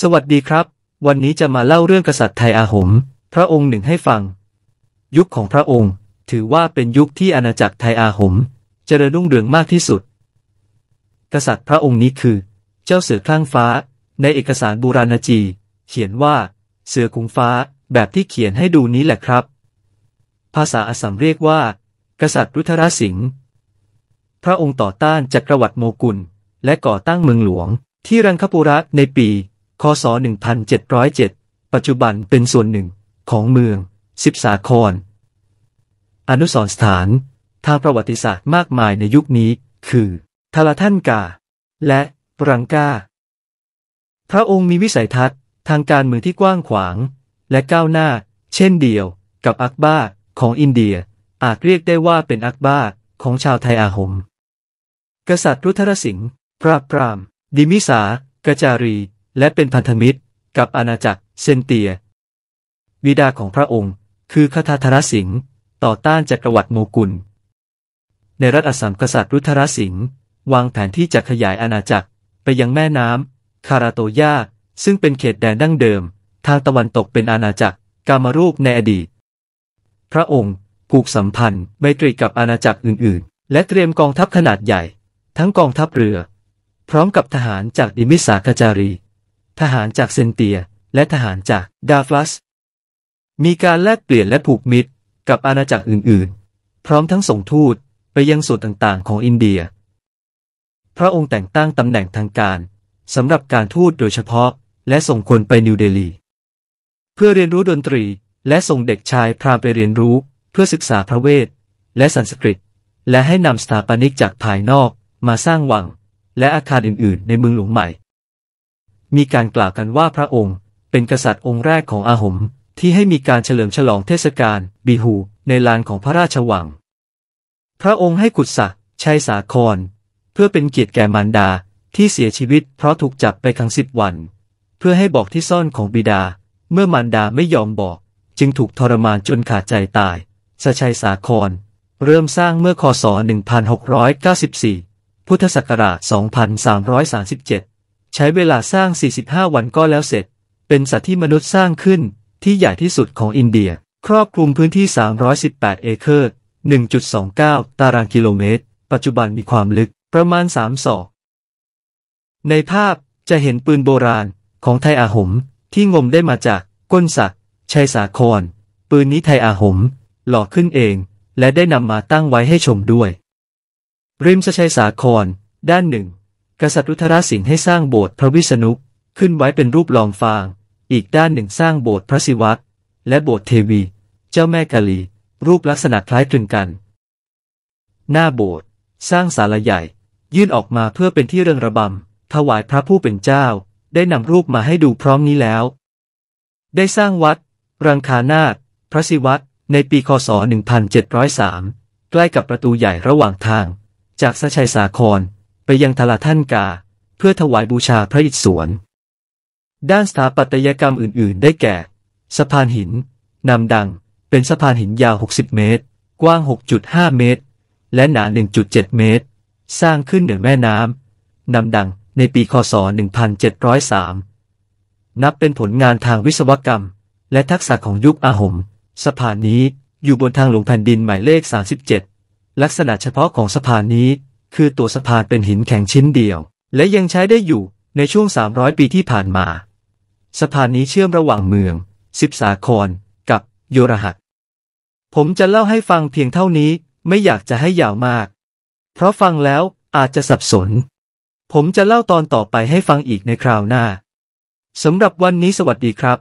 สวัสดีครับ วันนี้จะมาเล่าเรื่องกษัตริย์ไทยอาหม พระองค์หนึ่งให้ฟัง ยุคของพระองค์ ถือว่าเป็นยุคที่อาณาจักรไทยอาหมเจริญรุ่งเรืองมากที่สุด กษัตริย์พระองค์นี้คือ เจ้าเสือคลั่งฟ้า ในเอกสารบูราณจี เขียนว่า เสือคุงฟ้าแบบที่เขียนให้ดูนี้แหละครับ ภาษาอสัมเรียกว่า กษัตริย์รุทราสิงห์พระองค์ต่อต้านจักรวรรดิโมกุล และก่อตั้งเมืองหลวง ที่รังคปุระในปีคศ1707 ปัจจุบันเป็นส่วนหนึ่งของเมืองสิบสาคร อนุสรสถาน ทางประวัติศาสตร์มากมายในยุคนี้คือทาราท่านกา และปรังกาพระองค์มีวิสัยทัศน์ทางการเมืองที่กว้างขวางและก้าวหน้า เช่นเดียวกับอักบาของอินเดีย อาจเรียกได้ว่าเป็นอักบาของชาวไทยอาหม กษัตริย์รุทรสิงห์พระพราม ดิมิสา กจารีและเป็นพันธมิตรกับอาณาจักร เซนเตีย วิดาของพระองค์คือคทาธรสิงห์ต่อต้านจักรวรรดิโมกุล ในรัฐอสสัมกษัตริย์รุทธรสิงห์วางแผนที่จะขยายอาณาจักรไปยังแม่น้ำคาราโตยาซึ่งเป็นเขตแดนดั้งเดิม ทางตะวันตกเป็นอาณาจักรกามารูปในอดีต พระองค์ผูกสัมพันธ์ไมตรีกับอาณาจักรอื่น ๆ และเตรียมกองทัพขนาดใหญ่ ทั้งกองทัพเรือ พร้อมกับทหารจากดิมิสาคาจารีทหารจากเซนเตียและทหารจากดาฟลัส มีการแลกเปลี่ยนและผูกมิตรกับอาณาจักรอื่นๆ พร้อมทั้งส่งทูตไปยังส่วนต่างๆของอินเดีย พระองค์แต่งตั้งตำแหน่งทางการ สำหรับการทูตโดยเฉพาะและส่งคนไปนิวเดลีเพื่อเรียนรู้ดนตรีและส่งเด็กชายพรามไปเรียนรู้เพื่อศึกษาพระเวท และสันสกฤต และให้นำสถาปนิกจากภายนอกมาสร้างวัง และอาคารอื่น ๆ ในเมืองหลวงใหม่มีการกล่าวกันว่าพระองค์เป็นกษัตริย์องค์แรกของอาหม ที่ให้มีการเฉลิมฉลองเทศกาลบีฮูในลานของพระราชวัง พระองค์ให้กุศะชัยสาครเพื่อเป็นเกียรติแก่มารดาที่เสียชีวิตเพราะถูกจับไปขังสิบวัน เพื่อให้บอกที่ซ่อนของบิดา เมื่อมารดาไม่ยอมบอกจึงถูกทรมานจนขาดใจตายสชัยสาครเริ่มสร้างเมื่อคศ 1694 พุทธศักราช2337ใช้เวลาสร้าง 45 วันก็แล้วเสร็จ เป็นสัตว์ที่มนุษย์สร้างขึ้นที่ใหญ่ที่สุดของอินเดีย ครอบคลุมพื้นที่ 318 เอเคอร์ 1.29 ตารางกิโลเมตร ปัจจุบันมีความลึกประมาณ3ศอกในภาพจะเห็นปืนโบราณของไทยอาหมที่งมได้มาจากก้นสักชัยสาคร ปืนนี้ไทยอาหม หล่อขึ้นเอง และได้นำมาตั้งไว้ให้ชมด้วย ริมชัยสาครด้านหนึ่งกษัตริย์รุทราสิงห์ให้สร้างโบสถ์พระวิษณุขึ้นไว้เป็นรูปลองฟาง อีกด้านหนึ่งสร้างโบสถ์พระศิวะและโบสถ์เทวี เจ้าแม่กาลี รูปลักษณะคล้ายคลึงกัน หน้าโบสถ์สร้างศาลาใหญ่ยื่นออกมาเพื่อเป็นที่เริงระบำ ถวายพระผู้เป็นเจ้า ได้นำรูปมาให้ดูพร้อมนี้แล้ว ได้สร้างวัดรังคานาคพระศิวะในปี คศ1703ใกล้กับประตูใหญ่ระหว่างทาง จากสชัยสาครไปยังทลาท่านกาเพื่อถวายบูชาพระอิศวร ด้านสถาปัตยกรรมอื่น ๆ ได้แก่ สะพานหิน นำดังเป็นสะพานหินยาว 60 เมตร กว้าง 6.5 เมตร และหนา 1.7 เมตร สร้างขึ้นเหนือแม่น้ำนำดังในปี คศ 1703 นับเป็นผลงานทางวิศวกรรมและทักษะของยุคอาหมสะพานนี้อยู่บนทางหลวงแผ่นดินหมายเลข 37 ลักษณะเฉพาะของสะพานนี้คือตัวสะพานเป็นหินแข็งชิ้นเดียว และยังใช้ได้อยู่ในช่วง 300 ปีที่ผ่านมาสะพานนี้เชื่อมระหว่างเมือง สิบสาครกับโยรหัตผมจะเล่าให้ฟังเพียงเท่านี้ไม่อยากจะให้ยาวมาก เพราะฟังแล้วอาจจะสับสน ผมจะเล่าตอนต่อไปให้ฟังอีกในคราวหน้าสำหรับวันนี้สวัสดีครับ